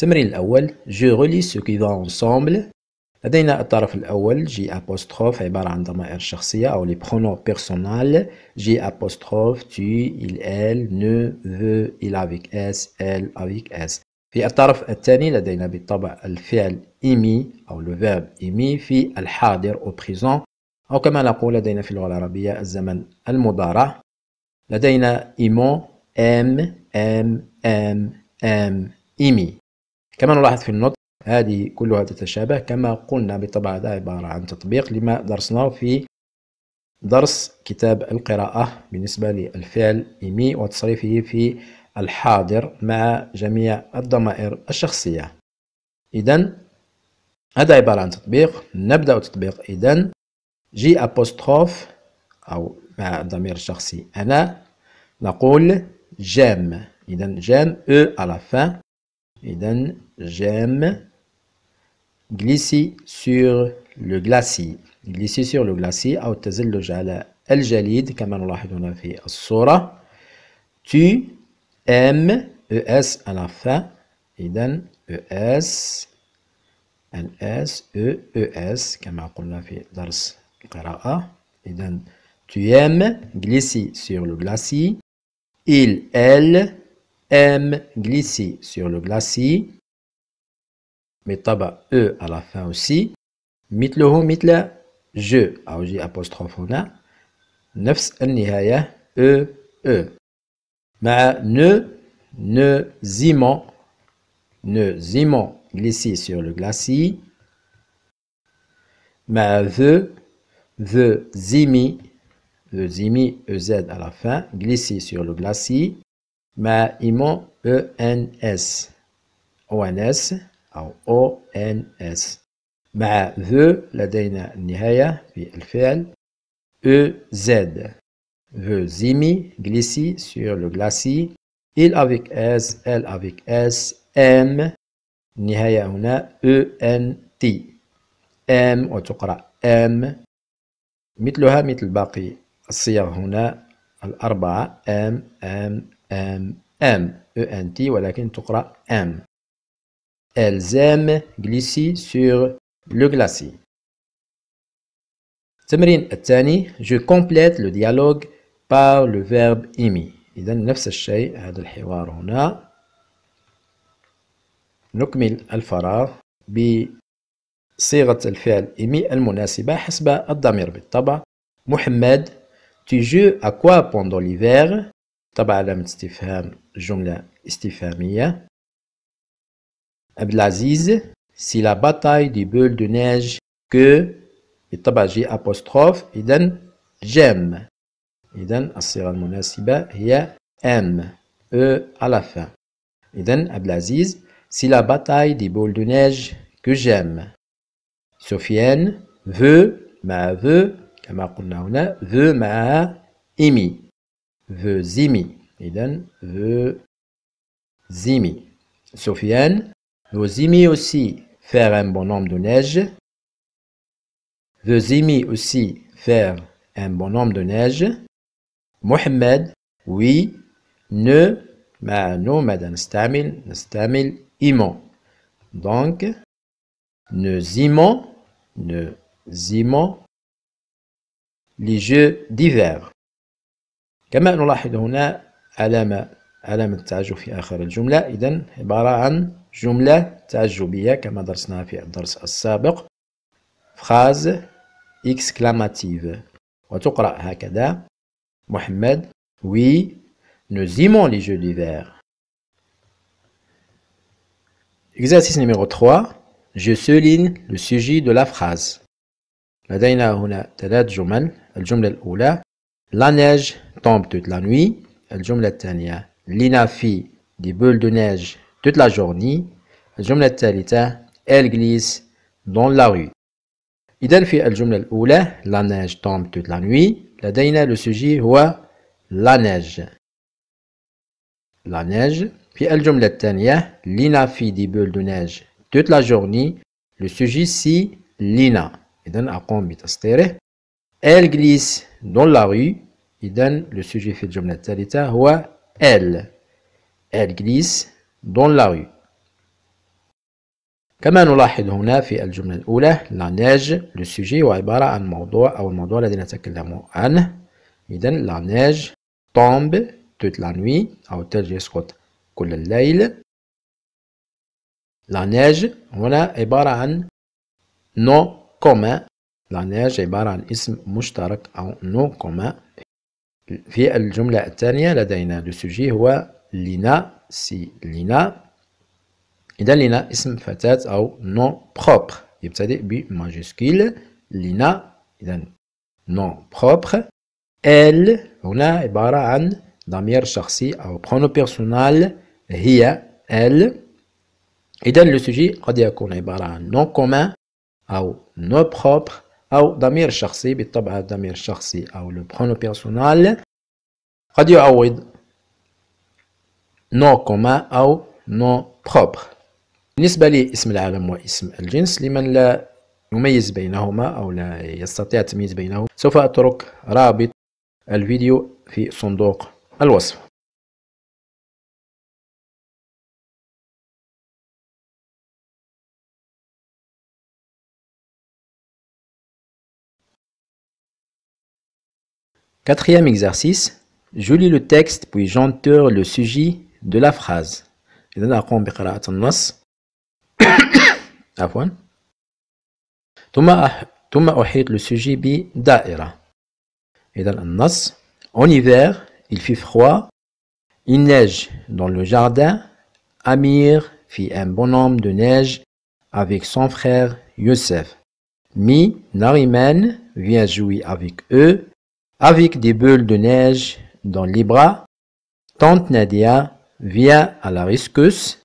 التمرين الأول جو رولي سو كي دو انسومبل لدينا الطرف الأول جي أبوستروف عبارة عن ضمائر شخصية أو لي برونو بيرسونال جي أبوستروف تو إل إل نو ذو إل افيك اس إل افيك اس في الطرف الثاني لدينا بالطبع الفعل إيمي أو لو فيرب إيمي في الحاضر أو بريزون أو كما نقول لدينا في اللغة العربية الزمن المضارع لدينا إيمون أم أم أم أم إيمي كما نلاحظ في النطق هذه كلها تتشابه كما قلنا بالطبع هذا عبارة عن تطبيق لما درسناه في درس كتاب القراءة بالنسبة للفعل إيمي وتصريفه في الحاضر مع جميع الضمائر الشخصية إذن هذا عبارة عن تطبيق نبدأ تطبيق إذن جي أبوستروف أو مع الضمير الشخصي أنا نقول جام إذن جام أو على فان إذن جيم غليسي سور لو غلاسي غليسي سور لو غلاسي أو التزلج على الجليد كما نلاحظ هنا في الصورة تو ام إي إس à la fin إذن إي إس إن إس إي إي إس كما قلنا في درس القراءة إذن تو ام غليسي سور لو غلاسي إل إل M glissé sur le glacis. Mais tabac E à la fin aussi. mit mitla je Aouji apostrophe Neufs, نفس E E Ma ne ne zimon ne zimon. glissé sur le glacis Ma ve ze zimi the zimi e, Z à la fin glissé sur le glacis مع إيمون أو إن إس أو إن إس أو أو إن إس مع ذو لدينا النهاية في الفعل أو زد ذو زيمي glissy سور لو glacis إل أفيك إس إل أفيك إس إم النهاية هنا أو إن تي إم وتقرأ إم مثلها مثل باقي الصيغ هنا الأربعة إم إم ام ام او ان تي ولكن تقرا ام elles aiment glisser sur le glacier التمرين الثاني je complète le dialogue par le verbe aimer اذا نفس الشيء هذا الحوار هنا نكمل الفراغ بصيغة الفعل إيمي المناسبة حسب الضمير بالطبع محمد tu joues à quoi pendant l'hiver طبعا علامة استفهام جملة استفهامية عبد العزيز سي لا باتاي دي بول دو نيج كو بالطبع جي أبوستروف إذا جيم إذا الصيغة المناسبة هي أم أو على فا إذا عبد العزيز سي لا باتاي دي بول دو نيج كو جيم سفيان فو مع فو كما قلنا هنا فو مع إيمي veux zimi. Eden veut zimi. Sofiane veux-Zimi aussi faire un bonhomme de neige Veux-Zimi aussi faire un bonhomme de neige Mohamed oui ne non, Madame Stamil, Stamil, imon. donc ne imons, ne imons les jeux divers. كما نلاحظ هنا علامة علامة تعجب في آخر الجملة إذن عبارة عن جملة تعجبية كما درسناها في الدرس السابق فراز إكسكلاماتيف وتقرأ هكذا محمد وي نزيمون لي جو دي d'hiver. Exercice numéro 3. Je souligne le sujet de la phrase. لدينا هنا ثلاث جمل الجملة الأولى La neige tombe toute la nuit. Elle jette la dernière. Lina fait des boules de neige toute la journée. Elle jette la dernière. Elle glisse dans la rue. Il fait. Elle jette La neige tombe toute la nuit. La le sujet voit la neige. La neige puis elle jette la dernière. Lina fait des boules de neige toute la journée. Le sujet si Lina. Il donne elle glisse dans la rue إذن le sujet في الجملة الثالثة هو elle elle glisse dans la rue كما نلاحظ هنا في الجملة الأولى لا نيج لو سوجي هو عبارة عن موضوع أو الموضوع الذي نتكلم عنه إذا لا نيج تومب توت لا نوي أو التلج يسقط كل الليل لا نيج هنا عبارة عن نو كومان لانياج عبارة عن اسم مشترك أو نو كومان في الجملة الثانية لدينا لو سوجي هو لينا سي لينا إذا لينا اسم فتاة أو نو بروبر يبتدئ بماجيسكيل لينا إذا نو بروبر ال هنا عبارة عن ضمير شخصي أو برونو بيرسونال هي ال إذا لو سوجي قد يكون عبارة عن نو كومان أو نو بروبر أو ضمير شخصي بالطبع الضمير الشخصي أو لو برونو بيرسونال قد يعوض نو كومان أو نو بروبر بالنسبة لاسم العالم واسم الجنس لمن لا يميز بينهما أو لا يستطيع التمييز بينهما سوف أترك رابط الفيديو في صندوق الوصف Quatrième exercice, je lis le texte puis j'entoure le sujet de la phrase. le En hiver, il fit froid, il neige dans le jardin, Amir fit un bonhomme de neige avec son frère Youssef. Mi Narimen vient jouer avec eux avec des bulles de neige dans les bras, Tante Nadia vient à la rescousse.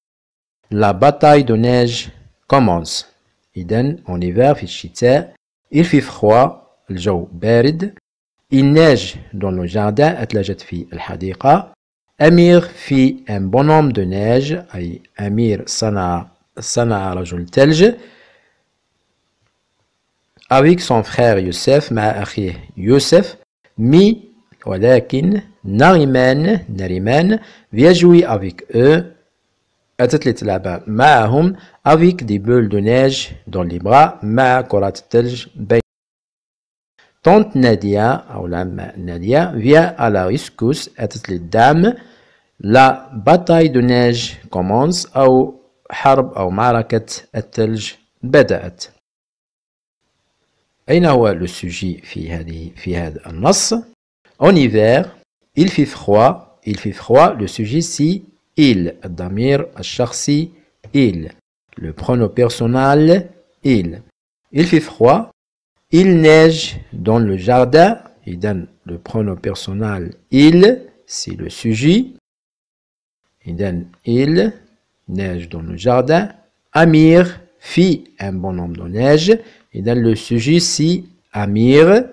La bataille de neige commence. Iden, en hiver il fait froid jour froid il neige dans le jardin fi la Hadika, Amir fit un bonhomme de neige Amir Sana Sana rajul telge. avec son frère Youssef مي ولكن ناريمان ناريمان فيجوي افيك او أتت تلعب معهم افيك دي بول دو نيج دون لي برا مع كرات الثلج بين طونت ناديا أو العمة ناديا فيا على ريسكوس rescousse أتت الدعم لا باتاي دو نيج كومونس أو حرب أو معركة الثلج بدأت le sujet En hiver, il fait froid, il fait froid, le sujet si il, il, le pronom personnel il. Il fait froid, il neige dans le jardin, il donne le pronom personnel il, c'est le sujet. Il il, neige dans le jardin. Amir fit un bonhomme de neige. Et dans le sujet, si Amir,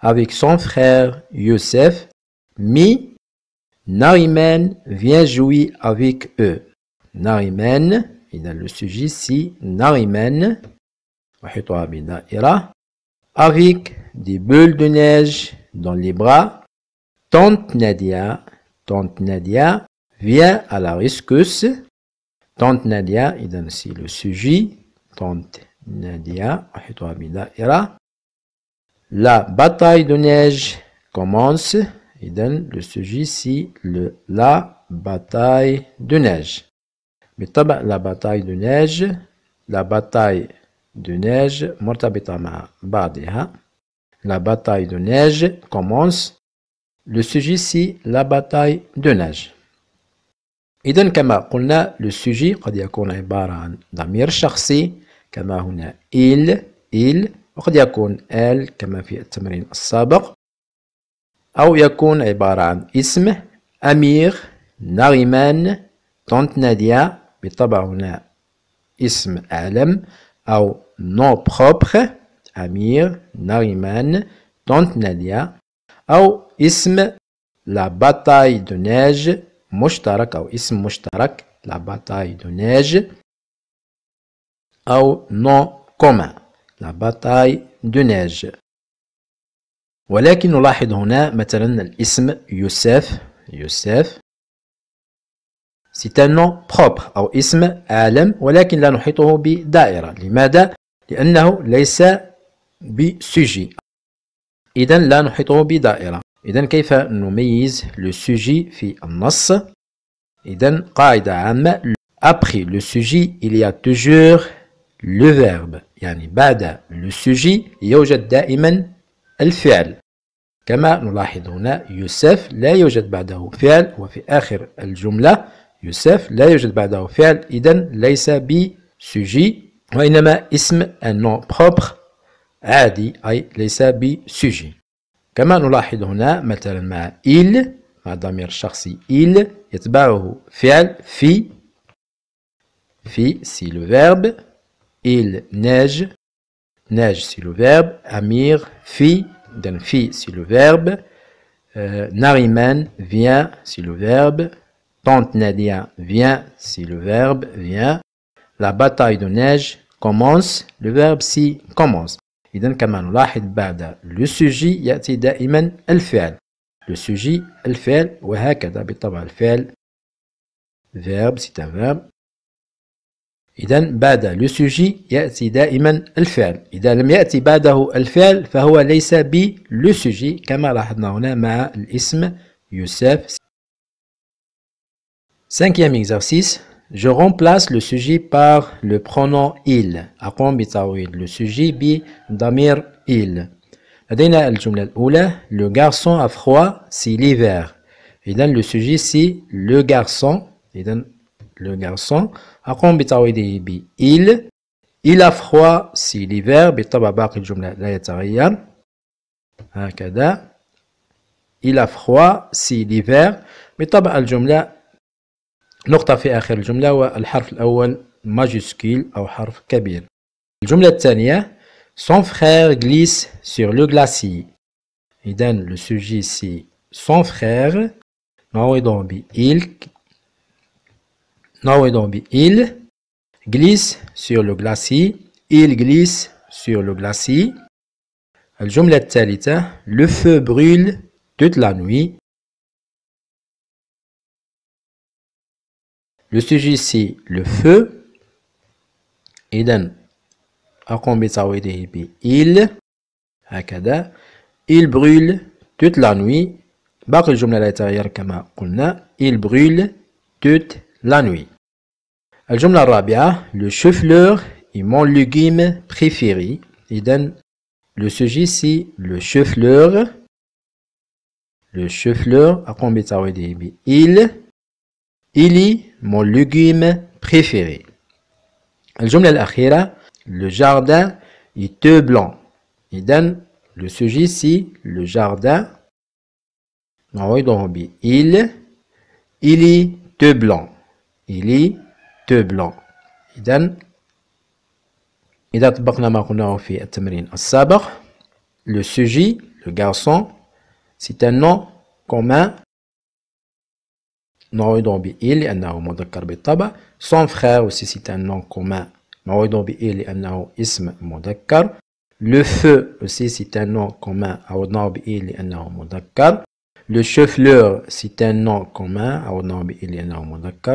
avec son frère Youssef, mi, Narimen vient jouer avec eux. Narimen, et dans le sujet, si Narimen, avec des bulles de neige dans les bras, tante Nadia, tante Nadia vient à la rescousse Tante Nadia, idem le sujet. Tante Nadia, La bataille de neige commence. donne le sujet si la bataille de neige. Mais la bataille de neige, la bataille de neige, La bataille de neige commence. Le sujet ici la bataille de neige. إذا كما قلنا لو سوجي قد يكون عبارة عن ضمير شخصي كما هنا إل إل وقد يكون آل كما في التمرين السابق أو يكون عبارة عن اسم أمير نغيمان طنط ناديا بالطبع هنا اسم عالم أو نو بروبر أمير نغيمان طنط ناديا أو اسم لا باتاي دو مشترك أو اسم مشترك la de neige أو nom commun la de neige ولكن نلاحظ هنا مثلا الاسم يوسف يوسف c'est un nom propre أو اسم عالم ولكن لا نحيطه بدائرة لماذا؟ لأنه ليس بسجي إذا لا نحيطه بدائرة إذا كيف نميز لو سوجي في النص إذا قاعدة عامة أبخي لو سوجي إليا توجور لو فيرب يعني بعد لو سوجي يوجد دائما الفعل كما نلاحظ هنا يوسف لا يوجد بعده فعل وفي آخر الجملة يوسف لا يوجد بعده فعل إذا ليس بسوجي وإنما اسم un nom عادي أي ليس بسوجي كما نلاحظ هنا مثلا مع il مع الضمير الشخصي il يتبعه فعل في في c'est le verbe il neige neige c'est le verbe Amir fi dan fi c'est le verbe euh, Nariman vient c'est le verbe Tante Nadia vient c'est le verbe vient la bataille de neige commence le verbe si commence إذا كما نلاحظ بعد لو سوجي يأتي دائما الفعل لو سوجي الفعل وهكذا بالطبع الفعل فيرب سيت ان verbe إذا بعد لو سوجي يأتي دائما الفعل إذا لم يأتي بعده الفعل فهو ليس بلو سوجي كما لاحظنا هنا مع الاسم يوسف Cinquième exercice, Je remplace le sujet par le pronom il. Aqom bitawil. Le sujet bi damir il. Adina al Le garçon a froid, si l'hiver. Et dans le sujet, c'est le garçon. Et dans le garçon. Aqom bitawil bi il. Il a froid, si l'hiver. Bitababak al jumla la yatariyan. Hakada. Il a froid, si l'hiver. Bitab al jumla نقطة في آخر الجملة والحرف الأول ماجوسكيل أو حرف كبير الجملة الثانية Son frère glisse sur le glacis إذا le sujet سي son frère نعوضه ب il نعوضه ب il glisse sur le glacis il glisse sur le glacis الجملة الثالثة Le feu brûle toute la nuit le sujet c'est le feu et d'un à combien il akada il brûle toute la nuit bak le jumla l'intérieur comme on il brûle toute la nuit le jumla rabia le fleur est mon légume préféré et le sujet c'est le fleur. le chauffeur à combien il il est mon légume préféré. Le jardin est blanc. Et le sujet si le jardin. Il, il est blanc. Il est blanc. Et le sujet le garçon c'est un nom commun son frère aussi c'est un nom commun le feu aussi c'est un nom commun le chef c'est un nom commun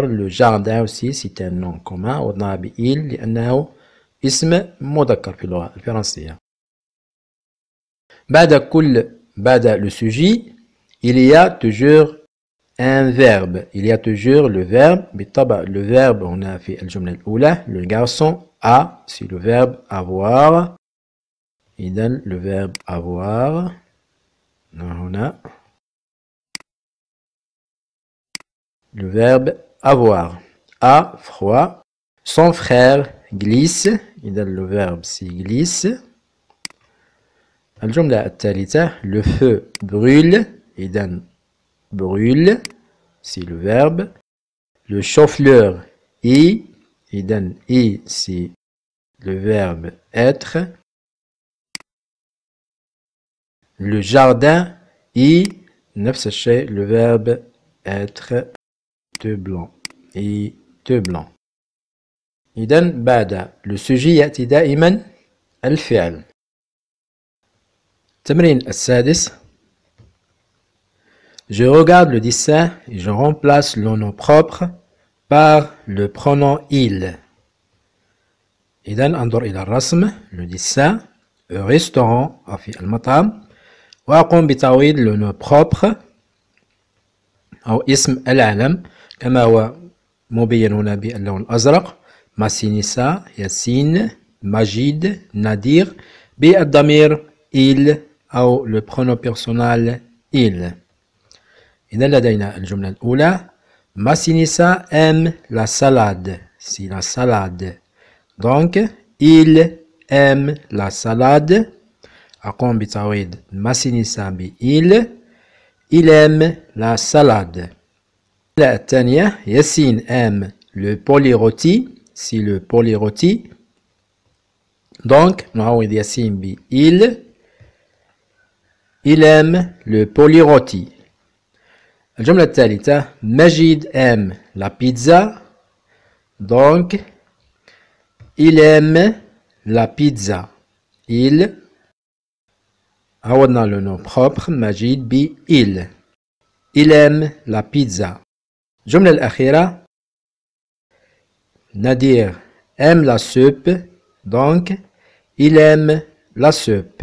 le jardin aussi c'est un nom commun hein. le sujet il y a toujours un verbe. Il y a toujours le verbe. Le verbe, on a fait le garçon a, c'est le verbe avoir. Il donne le verbe avoir. On a le verbe avoir. A, froid. Son frère glisse. Il donne le verbe s'il glisse. Le feu brûle. Il donne brûle c'est le verbe. Le chauffeur est, et dan est, c'est le verbe être. Le jardin est, c'est le verbe être de blanc et de blanc. إذا بعد le sujet يأتي al الفعل التمرين السادس Je regarde le dessin et je remplace le nom propre par le pronom il. إذا أنظر إلى الرسم le dessin le restaurant في المطعم وأقوم بتعويض le nom propre أو اسم العلم كما هو مبين هنا باللون الأزرق ماسينيسا ياسين ماجيد نادير بالضمير il أو le pronom personnel il. إذا le الجملة oula ».« Massinissa aime la salade. si la salade. Donc, il aime la salade. أقوم بتعويض masinisa bi Il Il aime la salade. La Yassine aime le polyroti. si le poliroti. Donc, نعوض Yasin bi Il Il aime le polyroti la الثالثة Majid aime la pizza donc il aime la pizza il a le nom propre Majid, il il aime la pizza الجملة الأخيرة Nadir aime la soupe donc il aime la soupe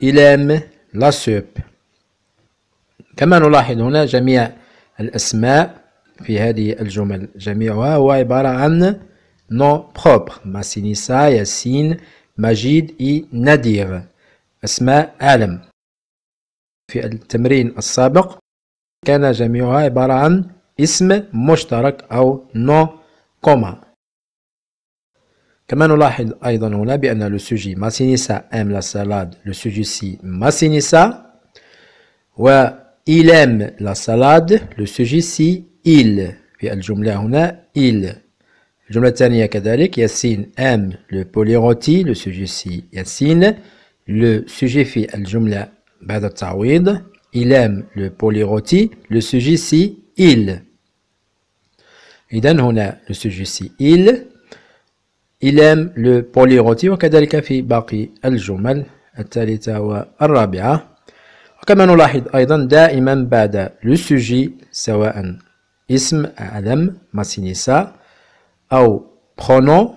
il aime la soupe كما نلاحظ هنا جميع الأسماء في هذه الجمل جميعها هو عبارة عن نو بروبر ماسينيسا ياسين مجيد إي نادير أسماء عالم في التمرين السابق كان جميعها عبارة عن اسم مشترك أو نو كوما كما نلاحظ أيضا هنا بأن لو سوجي ماسينيسا أم لا سالاد لو سوجي سي ماسينيسا و Il aime la salade. Le sujet ici, il. في a il. aime le polyroti. Le sujet ici, Le sujet في Il aime le polyroti. Le sujet ici, il. on le sujet ici, il. Il aime le polyroti وكذلك في باقي كما نلاحظ أيضا دائما بعد لو سوجي سواء اسم علم ماسينيسا أو برونو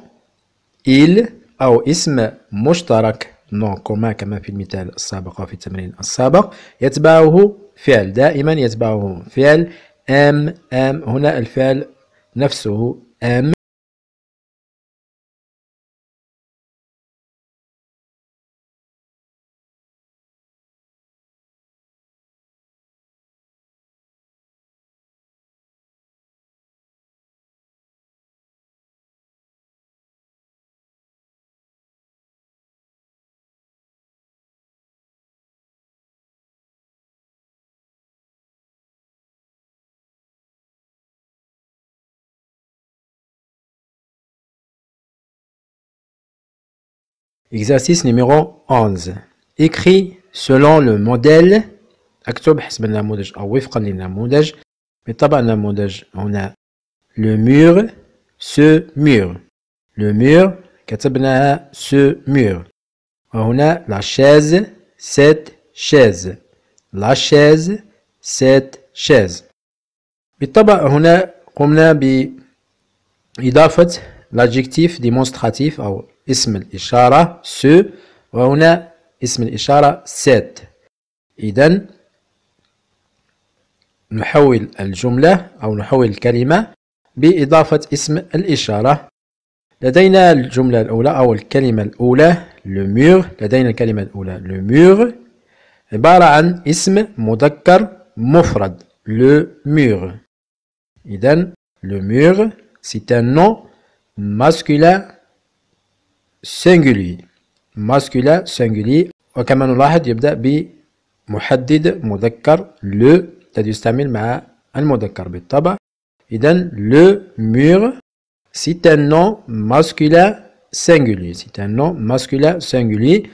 إل أو اسم مشترك نون كما كما في المثال السابق وفي التمرين السابق يتبعه فعل دائما يتبعه فعل ام ام هنا الفعل نفسه ام Exercice numéro 11. Écris selon le modèle اكتب حسب النموذج أو وفقا للنموذج بالطبع النموذج هنا le mur ce mur le mur كتبناها ce mur وهنا la chaise cette chaise la chaise cette chaise بالطبع هنا قمنا بإضافة l'adjectif démonstratif أو اسم الإشارة سو وهنا اسم الإشارة سات إذا نحول الجملة أو نحول الكلمة بإضافة اسم الإشارة لدينا الجملة الأولى أو الكلمة الأولى لوميغ لدينا الكلمة الأولى لوميغ عبارة عن اسم مذكر مفرد لوميغ إذن إذا لو مور سي نو masculin singulier masculin singulier وكما نلاحظ يبدأ بمحدد مذكر لو الذي يستعمل مع المذكر بالطبع إذا لو مور c'est un nom masculin singulier c'est un nom masculin singulier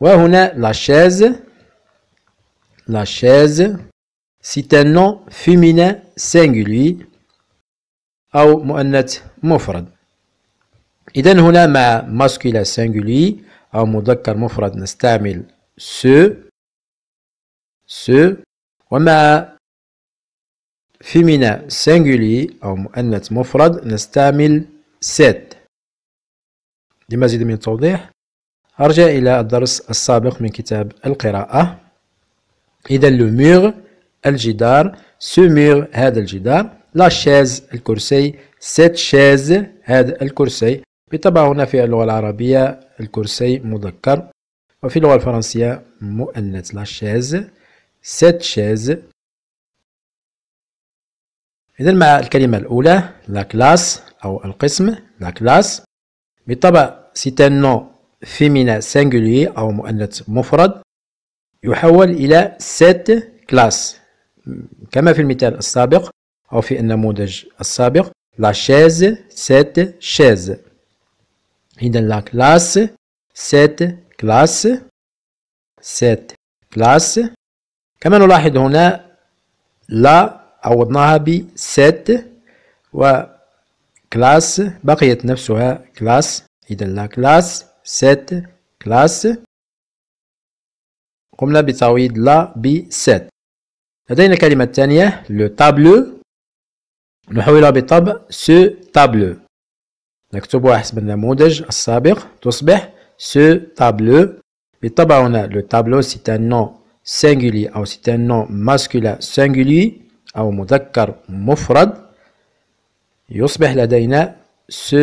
وهنا la chaise la chaise c'est un nom féminin singulier أو مؤنث مفرد إذا هنا مع ماسكولا سنجولي أو مذكر مفرد نستعمل سو سو ومع فيمينا سنجولي أو مؤنث مفرد نستعمل سيت لمزيد من التوضيح أرجع إلى الدرس السابق من كتاب القراءة إذا لو الجدار سو هذا الجدار لا شاز الكرسي سيت شاز هذا الكرسي بالطبع هنا في اللغة العربية الكرسي مذكر وفي اللغة الفرنسية مؤنث لا شاز سيت شاز إذا مع الكلمة الأولى لا كلاس أو القسم لا كلاس بالطبع سيت ان نو فيمينا سانجولي أو مؤنث مفرد يحول إلى سيت كلاس كما في المثال السابق أو في النموذج السابق لا شاز سيت شاز إذا لا كلاس سيت كلاس سيت كلاس كما نلاحظ هنا لا عوضناها ب سيت و كلاس بقيت نفسها كلاس إذا لا كلاس سيت كلاس قمنا بتعويض لا ب سيت لدينا كلمة الثانيه لو تابلو نحولها بطبع سو تابلو نكتبها حسب النموذج السابق تصبح سو تابلو بالطبع هنا لو تابلو سي ان نو سينغولي أو سي ان نو ماسكولا سينغولي أو مذكر مفرد يصبح لدينا سو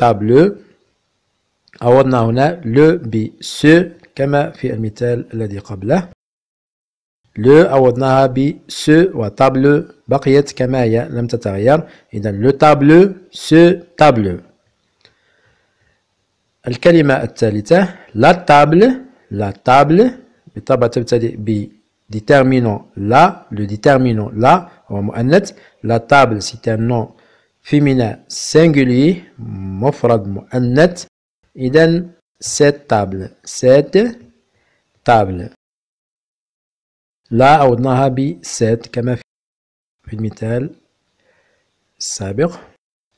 تابلو عوضنا هنا لو بي سو كما في المثال الذي قبله لو عوضناها ب و تابلو بقيت كما هي لم تتغير إذا لو طابلو سو طابلو الكلمة الثالثة لا طابل لا طابل بالطبع تبتدئ ب déterminant لا لو déterminant لا هو مؤنث لا طابل سي un nom féminin مفرد مؤنث إذا cette تابل cette تابل لا عوضناها ب سات كما في المثال السابق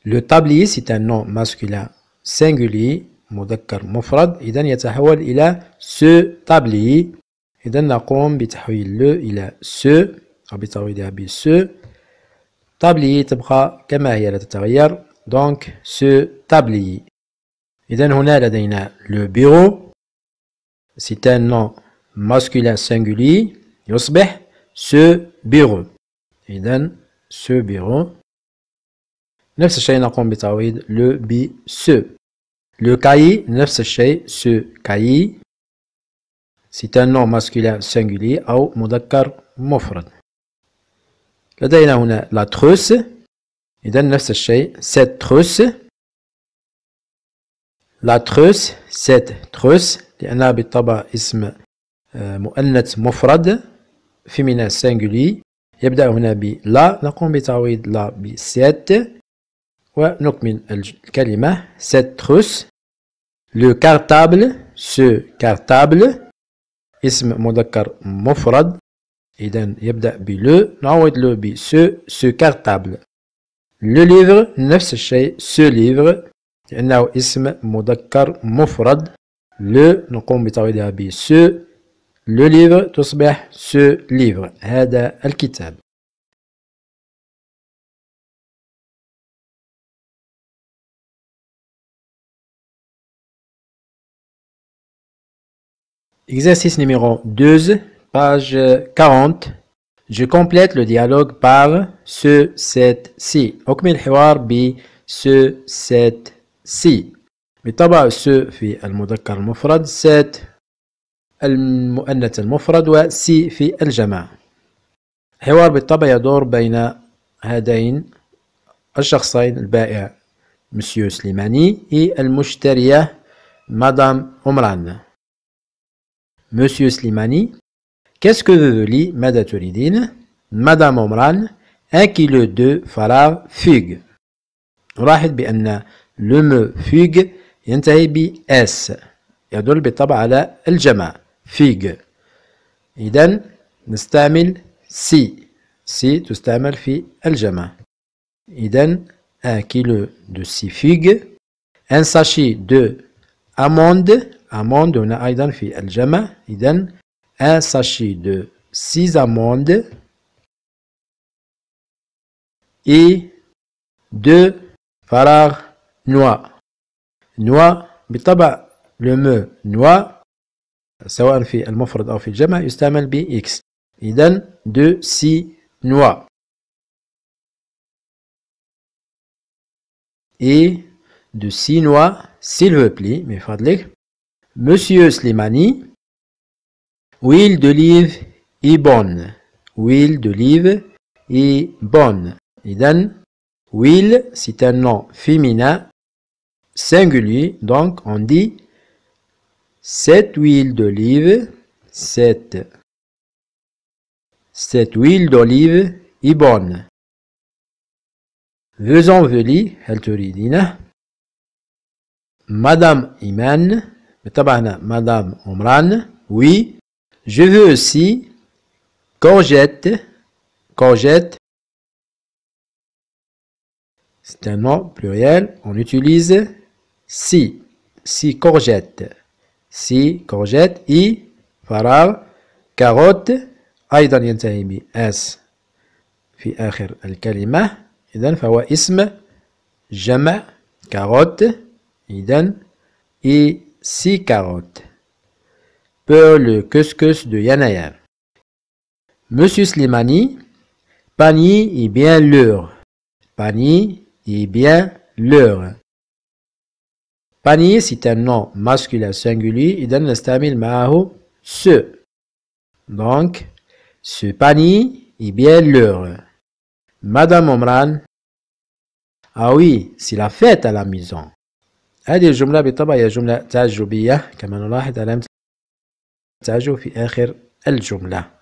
لو تابلي سي ان نو ماسكولين سينغولي مذكر مفرد إذا يتحول إلى سو تابلي إذا نقوم بتحويل لو إلى سو أو بتعويضها بسو تابلي تبقى كما هي لا تتغير دونك سو تابلي إذا هنا لدينا لو بيرو سي ان نو ماسكولين سينغولي يصبح سو بيرو إذا سو بيرو نفس الشيء نقوم بتعويض لو بي سو لو كاي نفس الشيء سو كاي سي تان نو masculin singulier أو مذكر مفرد لدينا هنا لا تروس إذا نفس الشيء سيت تروس لا تروس سيت تروس لأنها بالطبع اسم آه، مؤنث مفرد féminin سانجولي يبدأ هنا ب لا نقوم بتعويض لا ب سيت ونكمل الكلمة سيت تروس لو كارتابل سو كارتابل اسم مذكر مفرد إذا يبدأ بلو نعوض لو بسو سو كارتابل لو ليفر نفس الشيء سو ليفر لأنه اسم مذكر مفرد لو نقوم بتعويضها بسو Le livre تصبح livre. livre هذا الكتاب Exercice numéro 12, page 40. Je complète le dialogue par ce, cette, si. Okmil الحوار bi ce, cette, si. taba ce في المذكر المفرد, cette المؤنث المفرد وسي في الجماعة حوار بالطبع يدور بين هذين الشخصين البائع مسيو سليماني et المشترية مدام عمران مسيو سليماني كاسكو ce que لي ماذا تريدين مدام عمران ان كيلو دو فراغ فيغ نلاحظ بأن لو مو فيغ ينتهي ب اس يدل بالطبع على الجمع فيج إذن نستعمل سي سي تستعمل في الجمع إذن كيلو دو سي فيج ان ساشي دو أموند أموند هنا أيضا في الجمع إذن ان ساشي دو سي أموند إي دو فراغ نوا نوا بالطبع لو مو نوا سواء في المفرد أو في الجمع يستعمل x Donc, de سي et de Sinois, s'il vous plaît, Monsieur Slimani, huile d'olive est bonne. Huile d'olive est bonne. Idan, huile, c'est un nom féminin, singulier, donc on dit cette huile d'olive, 7. Cette huile d'olive est bonne. Vous elle te Madame Iman, Madame Omran, oui. Je veux aussi courgette, courgette. C'est un nom pluriel, on utilise si, si courgette. سي كوجيت اي فراغ كاروت أيضا ينتهي بأس في آخر الكلمة إذا فهو اسم جمع كاروت إذا إي سي كاروت pour le couscous de Yanayan. Monsieur Slimani, panier est bien l'heure. Panier est bien l'heure. Panier, c'est un nom masculin singulier, il donne le stamil ma'ahou, ce. Donc, ce panier, il est bien l'heure. Madame Omran, ah oui, c'est la fête à la maison. Elle dit le jumla, il y a le jumla, il y a le jumla, il le jumla, il le jumla, il il y a le